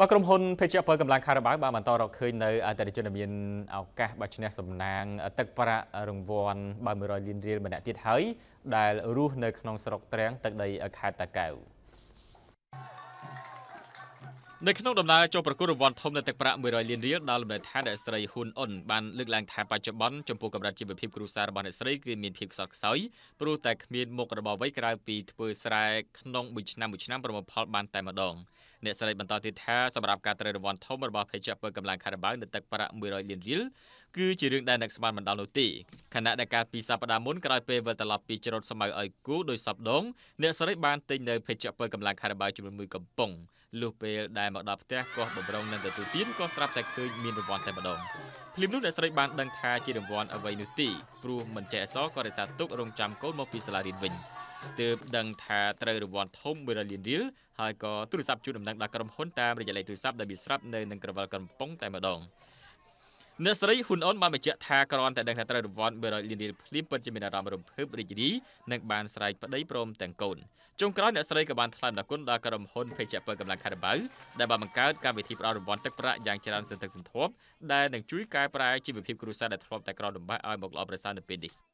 បើក្រុមហ៊ុនភេជ្ជៈពលកម្លាំងខារបាវបានបន្តរកឃើញនៅអតិថិជនដែលមានឱកាសបោះឆ្នោតសំណាងទឹកប្រាក់រង្វាន់បើ100លានរៀលម្នាក់ទៀតហើយដែលរស់នៅក្នុងស្រុកត្រាំងទឹកដីខេត្តតាកែវ។នៅក្នុងដំណើរចូលប្រគល់រង្វាន់ធំនៅទឹកប្រាក់100លានរៀលដល់លំនៅឋានអ្នកស្រីហ៊ុនអ៊ុនបានលើកឡើងថាបច្ចុប្បន្នចំពោះកម្រិតជីវភាពគ្រួសាររបស់អ្នកស្រីគឺមានភាពខ្សត់ខ្សោយព្រោះតែគ្មានមុខរបរអ្វីក្រៅពីធ្វើស្រែក្នុងមួយឆ្នាំមួយឆ្នាំប្រមូលផលបានតែម្ដងអ្នកស្រីបន្តទៀតថាសម្រាប់ការត្រូវរង្វាន់ធំរបស់ភេជ្ជៈពើកម្លាំងខារ៉ាបាវនៅទឹកប្រាក់100លានរៀលគឺជារឿងដែលអ្នកស្មានមិនដល់នោះទេខណៈដែលកាលពីសប្តាហ៍មុនក្រោយពេលវិលត្រឡប់ពីច្រូតស្មៅឲ្យគូដោយសពដងអ្នកស្រីបានទិញនៅភេជ្ជៈពើកម្លាំងខារ៉ាបាវចំនួន1កំប៉ុងលុះពេលដែលមកដល់ផ្ទះក៏បំរុងនឹងទទួលទានក៏ស្រាប់តែឃើញមានរង្វាន់តែម្ដងភ្លាមនោះអ្នកស្រីបានដឹងថាជារង្វាន់អ្វីនោះទេព្រោះមិនចេះអសរក៏រសារទុករងចាំកូនមកពីសាលារៀនវិញទើបដឹងថាត្រូវរង្វាន់ធំ1លានរៀលហើយក៏ទូរស័ព្ទជូនដំណឹងដល់ក្រុមហ៊ុនតាមរយៈលេខទូរស័ព្ទដែលមានស្រាប់នៅនឹងក្រវិលកំប៉ុងតែម្ដងអ្នកស្រីហ៊ុនអនបានបញ្ជាក់ថាក្រន់តែដឹងថាត្រូវរង្វាន់100លានរៀលភ្លាមពិតជាមានអារម្មណ៍រំភើបរីករាយនិងបានស្រែកប្តីព្រមទាំងកូនចុងក្រោយអ្នកស្រីក៏បានថ្លែងអរគុណដល់ក្រុមហ៊ុនភេជ្ជៈពើកម្លាំងខារបៅដែលបានបង្កើតកម្មវិធីផ្តល់រង្វាន់ទឹកប្រាក់យ៉ាងច្រើនសន្ធឹកសន្ធាប់ដែលនឹងជួយកែប្រែជីវភាពគ្រួសារដែលធ្លាប់តែក្រលំបាកឲ្យមកល្អប្រសើរនៅពេលនេះ។